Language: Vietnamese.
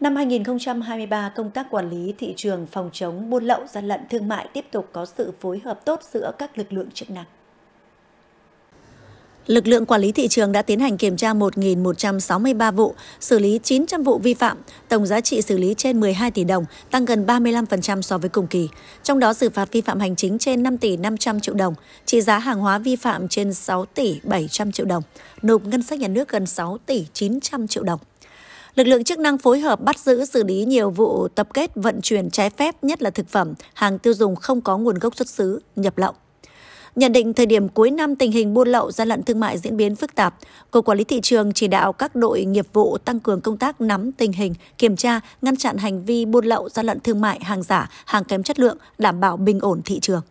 Năm 2023, công tác quản lý thị trường phòng chống buôn lậu gian lận thương mại tiếp tục có sự phối hợp tốt giữa các lực lượng chức năng. Lực lượng quản lý thị trường đã tiến hành kiểm tra 1.163 vụ, xử lý 900 vụ vi phạm, tổng giá trị xử lý trên 12 tỷ đồng, tăng gần 35% so với cùng kỳ. Trong đó xử phạt vi phạm hành chính trên 5 tỷ 500 triệu đồng, trị giá hàng hóa vi phạm trên 6 tỷ 700 triệu đồng, nộp ngân sách nhà nước gần 6 tỷ 900 triệu đồng. Lực lượng chức năng phối hợp bắt giữ xử lý nhiều vụ tập kết vận chuyển trái phép, nhất là thực phẩm, hàng tiêu dùng không có nguồn gốc xuất xứ, nhập lậu. Nhận định thời điểm cuối năm tình hình buôn lậu gian lận thương mại diễn biến phức tạp, Cục Quản lý Thị trường chỉ đạo các đội nghiệp vụ tăng cường công tác nắm tình hình, kiểm tra, ngăn chặn hành vi buôn lậu gian lận thương mại hàng giả, hàng kém chất lượng, đảm bảo bình ổn thị trường.